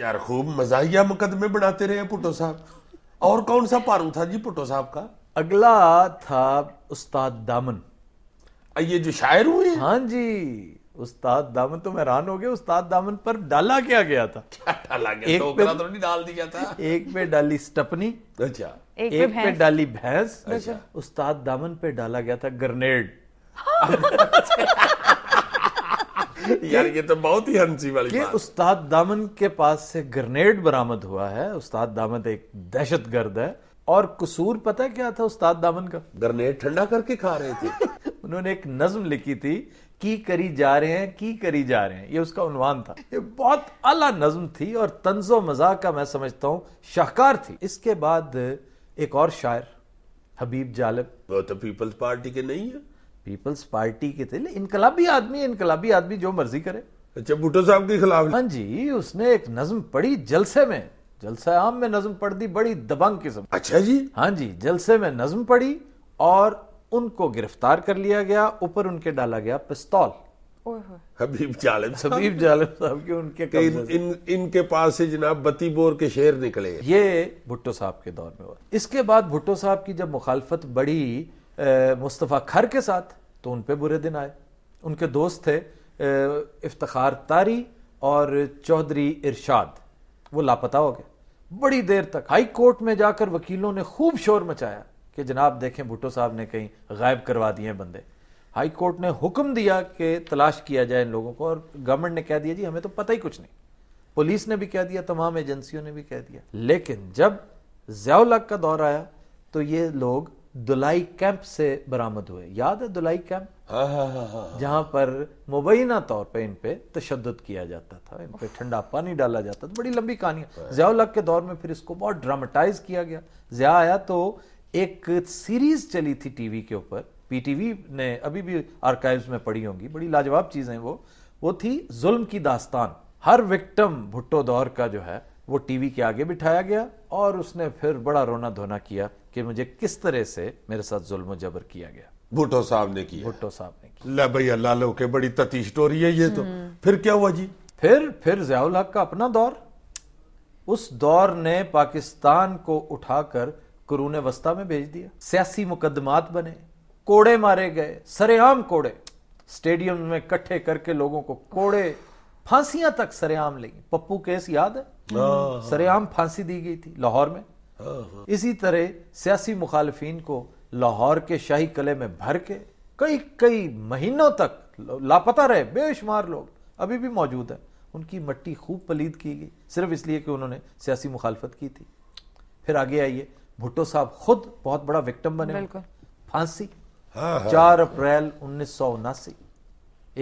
यार खूब मजाहिया मुकदमे बनाते रहे पुटो साहब और कौन सा पारू था जी पुटो साहब का अगला था उस्ताद दामन ये जो शायर हुए हाँ जी उस्ताद दामन तो हैरान हो गए उस्ताद दामन पर डाला क्या गया था क्या डाला गया एक तो पे तो नहीं डाल दिया था एक पे डाली स्टपनी अच्छा एक, एक पे डाली भैंस अच्छा उस्ताद दामन पे डाला गया था ग्रनेड अच्छा। यार ये तो बहुत ही हंसी वाली ये उस्ताद दामन के पास से ग्रेनेड बरामद हुआ है उस्ताद दामन एक दहशत गर्द है और कसूर पता क्या था उस्ताद दामन का ग्रेनेड ठंडा करके खा रहे थे उन्होंने एक नज्म लिखी थी की करी जा रहे हैं की करी जा रहे हैं ये उसका उनवान था ये बहुत अला नज्म थी और तंजो मजाक का मैं समझता हूँ शाहकार थी इसके बाद एक और शायर हबीब जालिब वो तो पीपल्स पार्टी के नहीं है पीपल्स पार्टी के थे इनकलाबी आदमी इनकलाबी आदमी जो मर्जी करे अच्छा भुट्टो साहब के खिलाफ हाँ जी उसने एक नज्म पढ़ी जलसे में जलसा आम में नज्म पढ़ दी बड़ी दबंग किस्म अच्छा जी हाँ जी जलसे में नज्म पढ़ी और उनको गिरफ्तार कर लिया गया ऊपर उनके डाला गया पिस्तौल हबीब जालिम हबीब जालिम साहब के उनके तो इन, इन इनके पास से जनाब बती बोर के शेर निकले ये भुट्टो साहब के दौर में हुआ इसके बाद भुट्टो साहब की जब मुखालफत बड़ी मुस्तफ़ा खर के साथ तो उन पर बुरे दिन आए उनके दोस्त थे इफ्तार तारी और चौधरी इरशाद वो लापता हो गए बड़ी देर तक हाई कोर्ट में जाकर वकीलों ने खूब शोर मचाया कि जनाब देखें भुट्टो साहब ने कहीं गायब करवा दिए बंदे हाई कोर्ट ने हुक्म दिया कि तलाश किया जाए इन लोगों को और गवर्नमेंट ने कह दिया जी हमें तो पता ही कुछ नहीं पुलिस ने भी कह दिया तमाम एजेंसियों ने भी कह दिया लेकिन जब जयालक का दौर आया तो ये लोग दुलाई कैंप से बरामद हुए याद है दुलाई कैंप हाँ, हाँ, हाँ, जहां पर मुबैना तौर पे इन पे तशद किया जाता था इन पे ठंडा पानी डाला जाता था बड़ी लंबी कहानियां जयालक के दौर में फिर इसको बहुत ड्रामेटाइज किया गया जया आया तो एक सीरीज चली थी टीवी के ऊपर पीटीवी ने अभी भी आर्काइव्स में पढ़ी होंगी बड़ी लाजवाब चीज है वो वो थी जुल्म की दास्तान हर विक्टम भुट्टो दौर का जो है वो टीवी के आगे बिठाया गया और उसने फिर बड़ा रोना धोना किया कि मुझे किस तरह से मेरे साथ जुल्म जबर किया गया भुट्टो साहब ने किया भुट्टो साहब ने किया भाई अल्लाह लो के बड़ी तती स्टोरी तो है ये तो हम्म। फिर क्या हुआ जी फिर फिर जयाउल हक का अपना दौर उस दौर ने पाकिस्तान को उठाकर कुरून वस्ता में भेज दिया सियासी मुकदमात बने कोड़े मारे गए सरेआम कोड़े स्टेडियम में इकट्ठे करके लोगों को कोड़े फांसियां तक सरेआम लेंगी पप्पू केस याद है हाँ। सरेआम फांसी दी गई थी लाहौर में इसी तरह सियासी मुखालफन को लाहौर के शाही कले में भर के कई कई महीनों तक लापता रहे बेशुमार लोग अभी भी मौजूद हैं उनकी मट्टी खूब पलीद की गई सिर्फ इसलिए कि उन्होंने सियासी मुखालफत की थी फिर आगे आइए भुट्टो साहब खुद बहुत बड़ा विक्टम बने फांसी हाँ, हाँ। चार अप्रैल उन्नीस सौ उनासी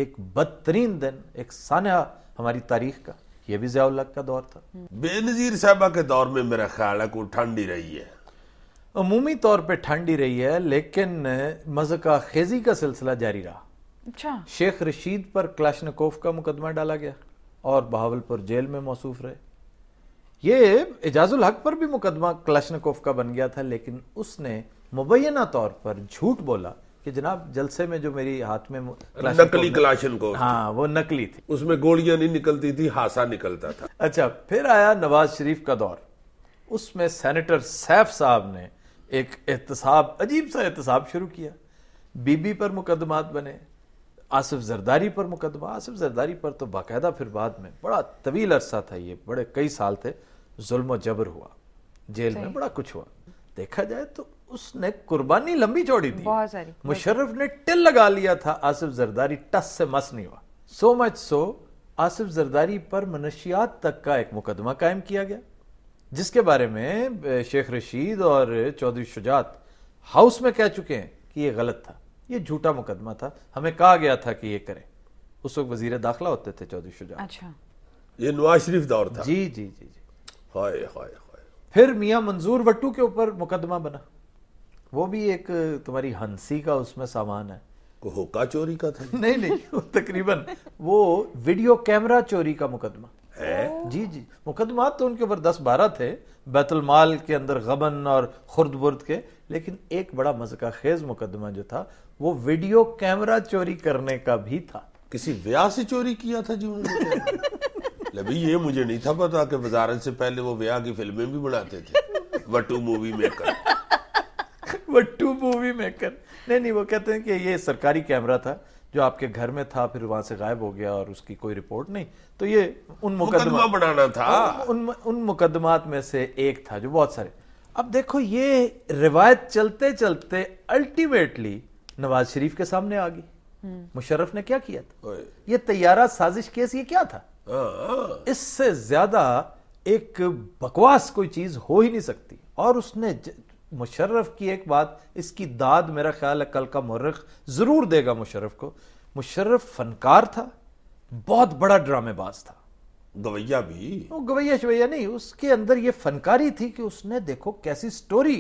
एक बदतरीन दिन एक सान्या हमारी तारीख का ये भी जयाउल्लाह का दौर था हम्म। बेनजीर साहबा के दौर में मेरा ख्याल है कोई ठंड ही रही है अमूमी तौर पे ठंड ही रही है लेकिन मजका खेजी का सिलसिला जारी रहा अच्छा शेख रशीद पर क्लाशनकोफ का मुकदमा डाला गया और बहावलपुर जेल में मौसूफ रहे ये एजाजुल हक पर भी मुकदमा क्लाशनकोफ का बन गया था लेकिन उसने मुबैना तौर पर झूठ बोला कि जनाब जलसे में जो मेरी हाथ में नकली कलाशन को हाँ वो नकली थी उसमें गोलियां नहीं निकलती थी हासा निकलता था अच्छा फिर आया नवाज शरीफ का दौर उसमें सेनेटर सैफ साहब ने एक एहतसाब अजीब सा एहतसाब शुरू किया बीबी पर मुकदमात बने आसिफ जरदारी पर मुकदमा आसिफ जरदारी पर तो बाकायदा फिर बाद में बड़ा तवील अरसा था ये बड़े कई साल थे जुल्म जबर हुआ जेल में बड़ा कुछ हुआ देखा जाए तो उसने कुर्बानी लंबी चौड़ी दी बहुत सारी मुशर्रफ ने टिल लगा लिया था आसिफ जरदारी टस से मस नहीं हुआ so much so Asif Zardari पर मनशियात तक का एक मुकदमा कायम किया गया जिसके बारे में शेख रशीद और चौधरी शुजात हाउस में कह चुके हैं कि यह गलत था यह झूठा मुकदमा था हमें कहा गया था कि यह करें उस वक्त वजीर दाखिला होते थे चौधरी शुजात अच्छा ये नवाज शरीफ दौर था जी जी जी जी हाय हाय हाय फिर मियां मंजूर भट्टू के ऊपर मुकदमा बना वो भी एक तुम्हारी हंसी का उसमें सामान है होका चोरी का था नहीं नहीं वो तकरीबन वो वीडियो कैमरा चोरी का मुकदमा है जी जी मुकदमा तो उनके ऊपर दस बारह थे बैतुलमाल के अंदर गबन और खुर्द बुर्द के लेकिन एक बड़ा मजका खेज मुकदमा जो था वो वीडियो कैमरा चोरी करने का भी था किसी व्याह से चोरी किया था जी उन्होंने अभी ये मुझे नहीं था पता कि वजारत से पहले वो व्याह की फिल्में भी बनाते थे वटू मूवी मेकर मूवी मेकर नहीं नहीं वो कहते हैं कि ये सरकारी कैमरा था जो आपके घर में था फिर वहां से गायब हो गया और उसकी कोई रिपोर्ट नहीं तो ये उन मुकदमा बनाना था उन उन मुकदमात में से एक था जो बहुत सारे अब देखो ये रिवायत चलते चलते अल्टीमेटली नवाज शरीफ के सामने आ गई हम्म। मुशर्रफ ने क्या किया था ये तैयारा साजिश केस ये क्या था हाँ। इससे ज्यादा एक बकवास कोई चीज हो ही नहीं सकती और उसने मुशर्रफ की एक बात इसकी दाद मेरा ख्याल है कल का मर्रख ज़रूर देगा मुशर्रफ को मुशर्रफ फनकार था बहुत बड़ा ड्रामेबाज था गवैया भी वो गवैया शवैया नहीं उसके अंदर ये फनकारी थी कि उसने देखो कैसी स्टोरी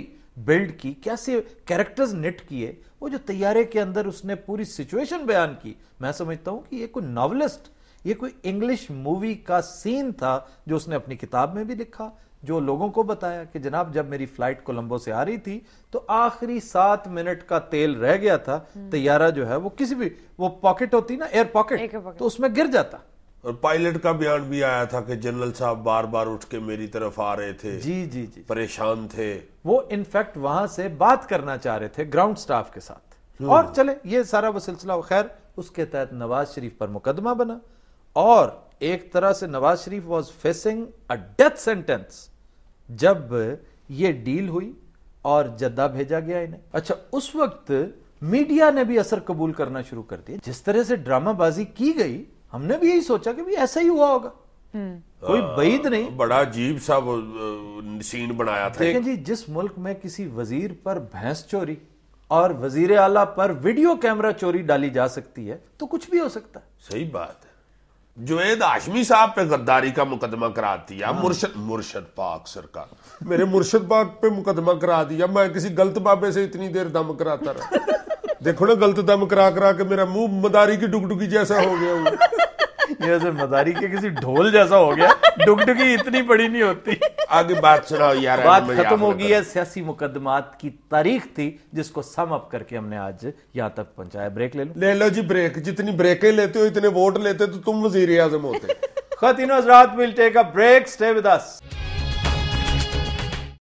बिल्ड की कैसे कैरेक्टर्स निट किए वो जो तैयारे के अंदर उसने पूरी सिचुएशन बयान की मैं समझता हूं कि ये कोई नावलिस्ट ये कोई इंग्लिश मूवी का सीन था जो उसने अपनी किताब में भी लिखा जो लोगों को बताया कि जनाब जब मेरी फ्लाइट कोलंबो से आ रही थी तो आखिरी सात मिनट का तेल रह गया था हम्म। तैयारा जो है वो किसी भी वो पॉकेट होती ना एयर पॉकेट तो उसमें गिर जाता और पायलट का बयान भी आया था कि जनरल साहब बार बार उठ के मेरी तरफ आ रहे थे जी जी जी परेशान थे वो इनफैक्ट वहां से बात करना चाह रहे थे ग्राउंड स्टाफ के साथ हम्म। और चले ये सारा वो सिलसिला खैर उसके तहत नवाज शरीफ पर मुकदमा बना और एक तरह से Nawaz Sharif was facing a death sentence जब ये डील हुई और जद्दा भेजा गया इन्हें अच्छा उस वक्त मीडिया ने भी असर कबूल करना शुरू कर दिया जिस तरह से ड्रामाबाजी की गई हमने भी यही सोचा कि भी ऐसा ही हुआ होगा हम्म। कोई बईद नहीं बड़ा अजीब सा वो सीन बनाया था लेकिन जी जिस मुल्क में किसी वजीर पर भैंस चोरी और वजीर आला पर वीडियो कैमरा चोरी डाली जा सकती है तो कुछ भी हो सकता है सही बात जुवेद आशमी साहब पे गद्दारी का मुकदमा करा दिया हाँ। मुर्शद मुर्शद पाक सरकार मेरे मुर्शद पाक पे मुकदमा करा दिया मैं किसी गलत बाबे से इतनी देर दम कराता रहा देखो ना गलत दम करा करा के मेरा मुंह मदारी की डुगडुगी जैसा हो गया हुआ ये मदारी के किसी ढोल जैसा हो गया डुगडुगी इतनी बड़ी नहीं होती आगे बात सुनाओ यार बात खत्म हो गई है सियासी मुकदमात की तारीख थी जिसको सम अप करके हमने आज यहां तक पहुंचाया ब्रेक ले लो ले लो जी ब्रेक जितनी ब्रेकें लेते हो इतने वोट लेते तो तुम वजीर आजम होते खातिन हजरात will take a break stay with us